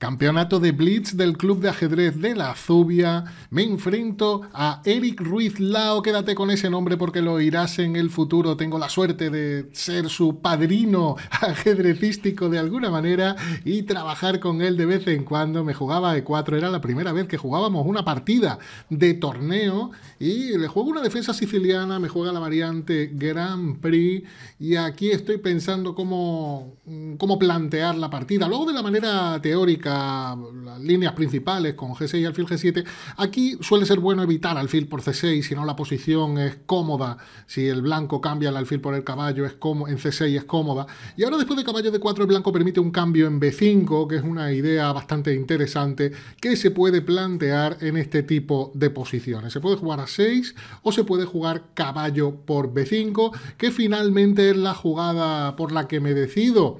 Campeonato de Blitz del Club de Ajedrez de la Zubia. Me enfrento a Eric Ruiz Lao. Quédate con ese nombre porque lo irás en el futuro. Tengo la suerte de ser su padrino ajedrecístico de alguna manera y trabajar con él de vez en cuando. Me jugaba de 4 Era la primera vez que jugábamos una partida de torneo y le juego una defensa siciliana. Me juega la variante Grand Prix. Y aquí estoy pensando cómo, cómo plantear la partida. Luego de la manera teórica las líneas principales con G6 y alfil G7. Aquí suele ser bueno evitar alfil por C6 si no la posición es cómoda, si el blanco cambia el alfil por el caballo es como en C6 es cómoda. Y ahora después de caballo D4 el blanco permite un cambio en B5, que es una idea bastante interesante que se puede plantear en este tipo de posiciones. Se puede jugar a 6 o se puede jugar caballo por B5, que finalmente es la jugada por la que me decido.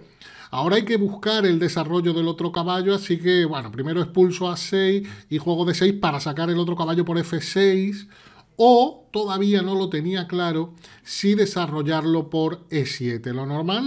Ahora hay que buscar el desarrollo del otro caballo, así que, bueno, primero expulso a 6 y juego de 6 para sacar el otro caballo por F6 o todavía no lo tenía claro si desarrollarlo por E7. Lo normal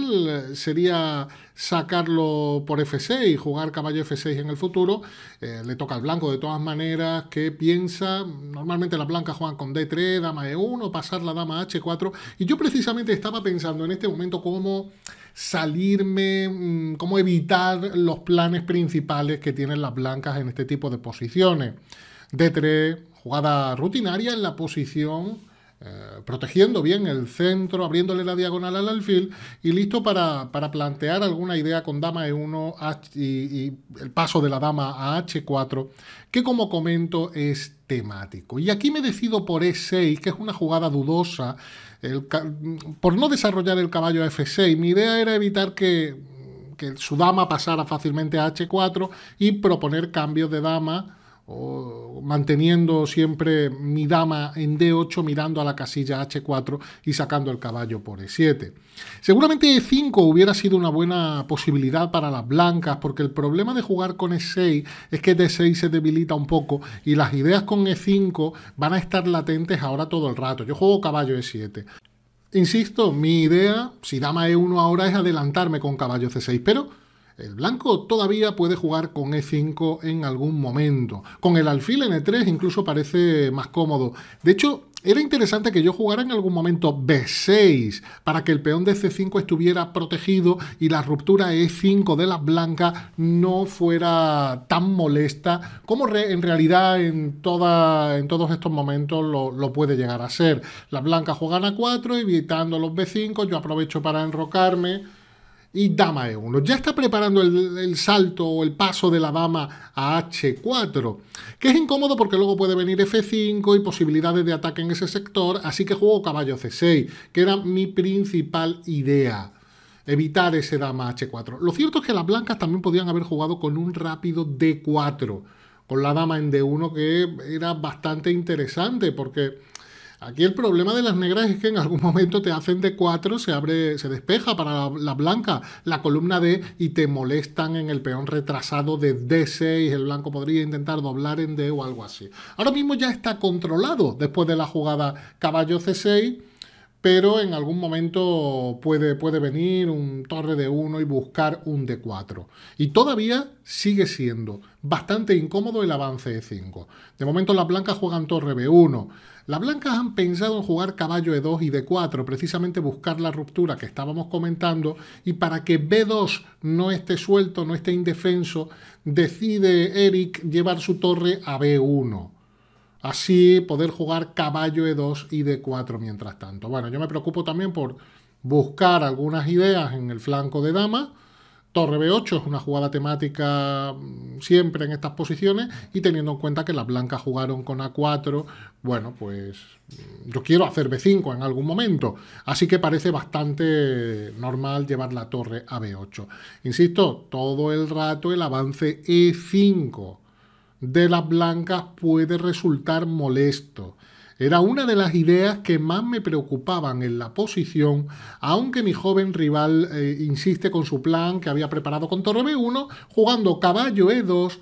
eh, sería sacarlo por F6 y jugar caballo F6 en el futuro. Eh, le toca al blanco de todas maneras. ¿Qué piensa? Normalmente las blancas juegan con D3, dama E1, pasar la dama H4. Y yo precisamente estaba pensando en este momento cómo salirme, mm, cómo evitar los planes principales que tienen las blancas en este tipo de posiciones. D3, jugada rutinaria en la posición, eh, protegiendo bien el centro, abriéndole la diagonal al alfil y listo para, plantear alguna idea con dama E1 y, el paso de la dama a H4, que como comento es temático. Y aquí me decido por E6, que es una jugada dudosa, por no desarrollar el caballo F6. Mi idea era evitar que que su dama pasara fácilmente a h4 y proponer cambios de dama o manteniendo siempre mi dama en D8 mirando a la casilla H4 y sacando el caballo por E7. Seguramente E5 hubiera sido una buena posibilidad para las blancas porque el problema de jugar con E6 es que D6 se debilita un poco y las ideas con E5 van a estar latentes ahora todo el rato. Yo juego caballo E7. Insisto, mi idea, si dama E1 ahora, es adelantarme con caballo C6, pero el blanco todavía puede jugar con E5 en algún momento. Con el alfil en e 3 incluso parece más cómodo. De hecho, era interesante que yo jugara en algún momento B6 para que el peón de C5 estuviera protegido y la ruptura E5 de las blancas no fuera tan molesta como en realidad en, todos estos momentos lo, lo, puede llegar a ser. Las blancas juegan a 4 evitando los B5, yo aprovecho para enrocarme y dama e1. Ya está preparando el, salto o el paso de la dama a h4, que es incómodo porque luego puede venir f5 y posibilidades de ataque en ese sector, así que juego caballo c6, que era mi principal idea. Evitar ese dama h4. Lo cierto es que las blancas también podían haber jugado con un rápido d4, con la dama en d1, que era bastante interesante porque Aquí el problema de las negras es que en algún momento te hacen de 4 se abre, se despeja para la, la blanca la columna D y te molestan en el peón retrasado de D6. El blanco podría intentar doblar en D o algo así. Ahora mismo ya está controlado después de la jugada caballo C6 pero en algún momento puede, puede venir un torre de 1 y buscar un de 4. Y todavía sigue siendo bastante incómodo el avance de 5. De momento las blancas juegan torre B1. Las blancas han pensado en jugar caballo E2 y D4, precisamente buscar la ruptura que estábamos comentando, y para que B2 no esté suelto, no esté indefenso, decide Eric llevar su torre a B1. Así poder jugar caballo E2 y D4 mientras tanto. Bueno, yo me preocupo también por buscar algunas ideas en el flanco de dama. Torre B8 es una jugada temática mm, siempre en estas posiciones y teniendo en cuenta que las blancas jugaron con A4, bueno, pues mm, yo quiero hacer B5 en algún momento, así que parece bastante normal llevar la torre a B8. Insisto, todo el rato el avance E5 de las blancas puede resultar molesto. Era una de las ideas que más me preocupaban en la posición, aunque mi joven rival eh, insiste con su plan que había preparado con torre B1, jugando caballo E2,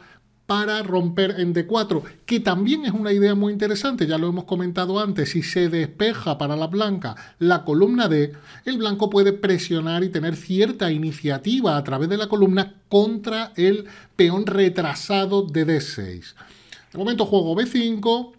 para romper en D4, que también es una idea muy interesante, ya lo hemos comentado antes, si se despeja para la blanca la columna D, el blanco puede presionar y tener cierta iniciativa a través de la columna contra el peón retrasado de D6. De momento juego B5,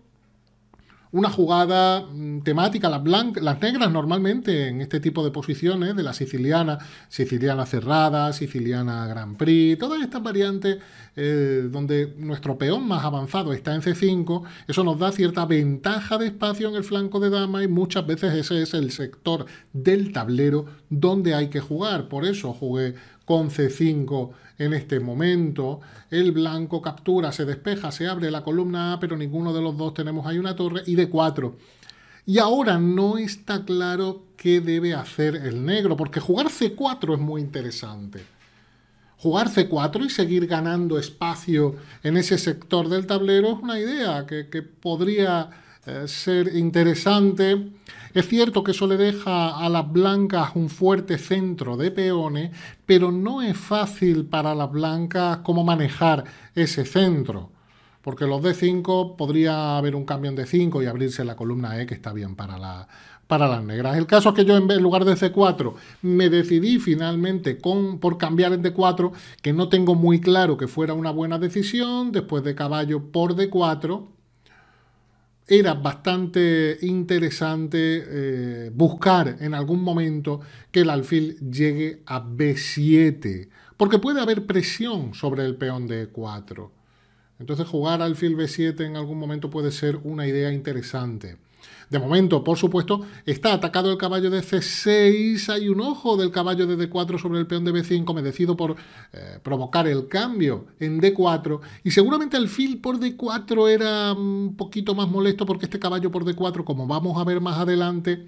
una jugada mm, temática, las, las negras normalmente en este tipo de posiciones, de la siciliana, siciliana cerrada, siciliana Grand Prix, todas estas variantes eh, donde nuestro peón más avanzado está en C5, eso nos da cierta ventaja de espacio en el flanco de dama y muchas veces ese es el sector del tablero donde hay que jugar. Por eso jugué con C5 en este momento. El blanco captura, se despeja, se abre la columna A, pero ninguno de los dos tenemos ahí una torre y D4. Y ahora no está claro qué debe hacer el negro, porque jugar C4 es muy interesante. Jugar C4 y seguir ganando espacio en ese sector del tablero es una idea que, que podría eh, ser interesante. Es cierto que eso le deja a las blancas un fuerte centro de peones, pero no es fácil para las blancas cómo manejar ese centro. Porque los D5 podría haber un cambio en D5 y abrirse la columna E, que está bien para, la, para las negras. El caso es que yo en lugar de C4 me decidí finalmente con, por cambiar en D4, que no tengo muy claro que fuera una buena decisión, después de caballo por D4, era bastante interesante eh, buscar en algún momento que el alfil llegue a B7, porque puede haber presión sobre el peón de E4. Entonces jugar alfil B7 en algún momento puede ser una idea interesante. De momento, por supuesto, está atacado el caballo de C6, hay un ojo del caballo de D4 sobre el peón de B5, me decido por eh, provocar el cambio en D4, y seguramente el fil por D4 era un poquito más molesto porque este caballo por D4, como vamos a ver más adelante,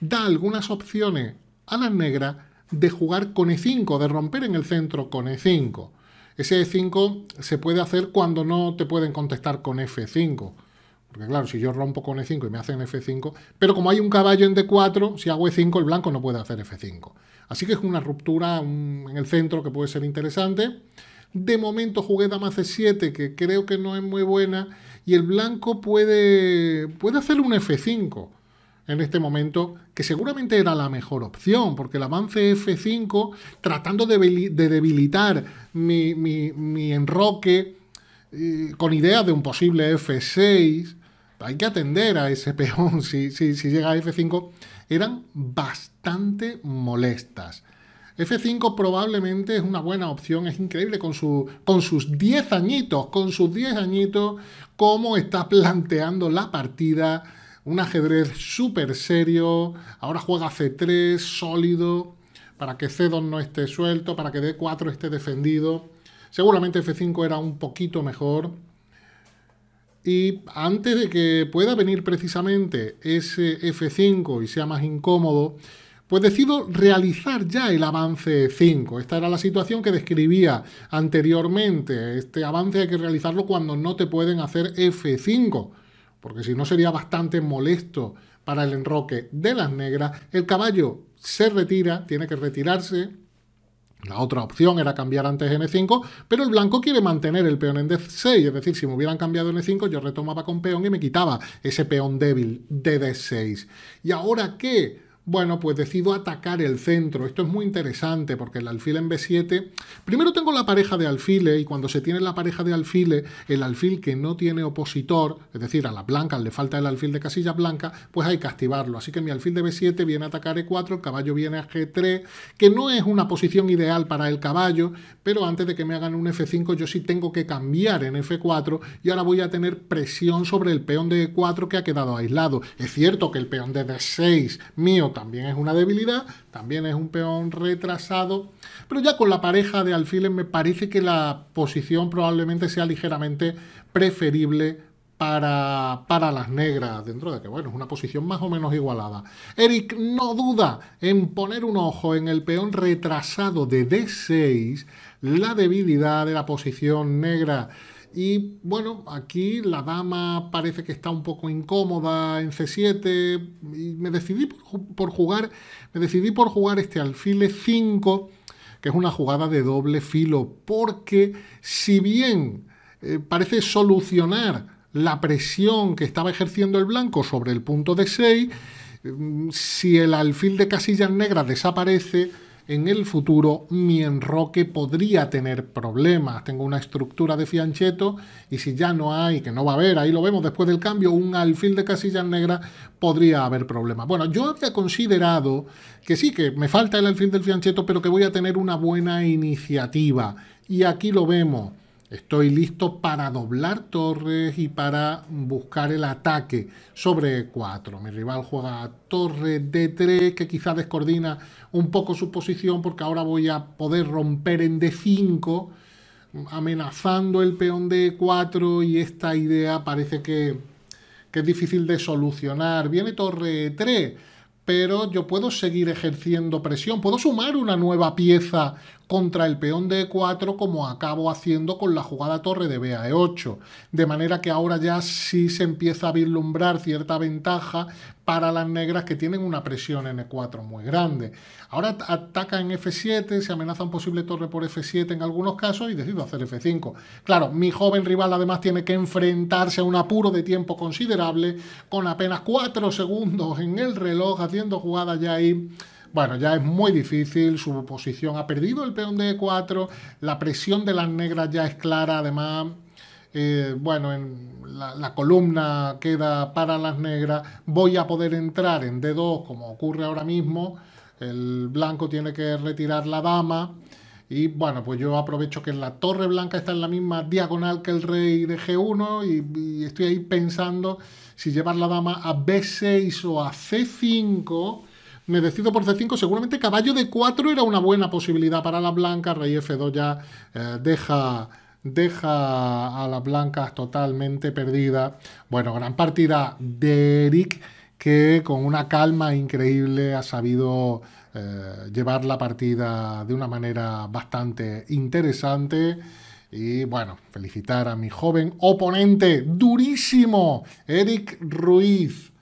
da algunas opciones a las negras de jugar con E5, de romper en el centro con E5. Ese E5 se puede hacer cuando no te pueden contestar con F5. Porque claro, si yo rompo con E5 y me hacen F5, pero como hay un caballo en D4, si hago E5 el blanco no puede hacer F5. Así que es una ruptura en el centro que puede ser interesante. De momento jugué dama C7, que creo que no es muy buena, y el blanco puede, puede hacer un F5 en este momento, que seguramente era la mejor opción, porque el avance F5, tratando de, debilitar mi, enroque, eh, con ideas de un posible F6, hay que atender a ese peón si, si, llega a F5, eran bastante molestas. F5 probablemente es una buena opción, es increíble con, su, con sus 10 añitos, con sus 10 añitos, cómo está planteando la partida, un ajedrez súper serio, ahora juega C3, sólido, para que C2 no esté suelto, para que D4 esté defendido. Seguramente F5 era un poquito mejor, y antes de que pueda venir precisamente ese F5 y sea más incómodo, pues decido realizar ya el avance 5. Esta era la situación que describía anteriormente. Este avance hay que realizarlo cuando no te pueden hacer F5, porque si no sería bastante molesto para el enroque de las negras. El caballo se retira, tiene que retirarse, la otra opción era cambiar antes N5, pero el blanco quiere mantener el peón en D6, es decir, si me hubieran cambiado N5 yo retomaba con peón y me quitaba ese peón débil de D6. ¿Y ahora qué? bueno, pues decido atacar el centro. Esto es muy interesante porque el alfil en B7... Primero tengo la pareja de alfiles y cuando se tiene la pareja de alfiles, el alfil que no tiene opositor, es decir, a las blancas le falta el alfil de casilla blanca, pues hay que activarlo. Así que mi alfil de B7 viene a atacar E4, el caballo viene a G3, que no es una posición ideal para el caballo, pero antes de que me hagan un F5 yo sí tengo que cambiar en F4 y ahora voy a tener presión sobre el peón de E4 que ha quedado aislado. Es cierto que el peón de D6 mío también es una debilidad, también es un peón retrasado, pero ya con la pareja de alfiles me parece que la posición probablemente sea ligeramente preferible para, para, las negras, dentro de que, bueno, es una posición más o menos igualada. Eric no duda en poner un ojo en el peón retrasado de D6, la debilidad de la posición negra y bueno, aquí la dama parece que está un poco incómoda en C7. Y me decidí por, jugar. Me decidí por jugar este alfile 5, que es una jugada de doble filo. Porque si bien eh, parece solucionar la presión que estaba ejerciendo el blanco sobre el punto de 6, mm, si el alfil de casillas negras desaparece, en el futuro mi enroque podría tener problemas. Tengo una estructura de fiancheto y si ya no hay, que no va a haber, ahí lo vemos después del cambio, un alfil de casillas negras, podría haber problemas. Bueno, yo había considerado que sí, que me falta el alfil del fiancheto, pero que voy a tener una buena iniciativa. Y aquí lo vemos. Estoy listo para doblar torres y para buscar el ataque sobre 4. Mi rival juega torre D3, que quizá descoordina un poco su posición porque ahora voy a poder romper en D5 amenazando el peón de 4 y esta idea parece que, es difícil de solucionar. Viene torre 3, pero yo puedo seguir ejerciendo presión, puedo sumar una nueva pieza contra el peón de E4 como acabo haciendo con la jugada torre de bae 8 De manera que ahora ya sí se empieza a vislumbrar cierta ventaja para las negras que tienen una presión en E4 muy grande. Ahora ataca en F7, se amenaza un posible torre por F7 en algunos casos y decido hacer F5. Claro, mi joven rival además tiene que enfrentarse a un apuro de tiempo considerable con apenas 4 segundos en el reloj haciendo jugadas ya ahí bueno, ya es muy difícil, su posición ha perdido el peón de E4, la presión de las negras ya es clara, además, eh, bueno, en la, columna queda para las negras, voy a poder entrar en D2 como ocurre ahora mismo, el blanco tiene que retirar la dama, y bueno, pues yo aprovecho que la torre blanca está en la misma diagonal que el rey de G1 y estoy ahí pensando si llevar la dama a B6 o a C5 me decido por C5, seguramente caballo de 4 era una buena posibilidad para la blanca, rey F2 ya eh, deja deja a las blancas totalmente perdida. Bueno, gran partida de Eric que con una calma increíble ha sabido eh, llevar la partida de una manera bastante interesante. Y bueno, felicitar a mi joven oponente durísimo, Eric Ruiz.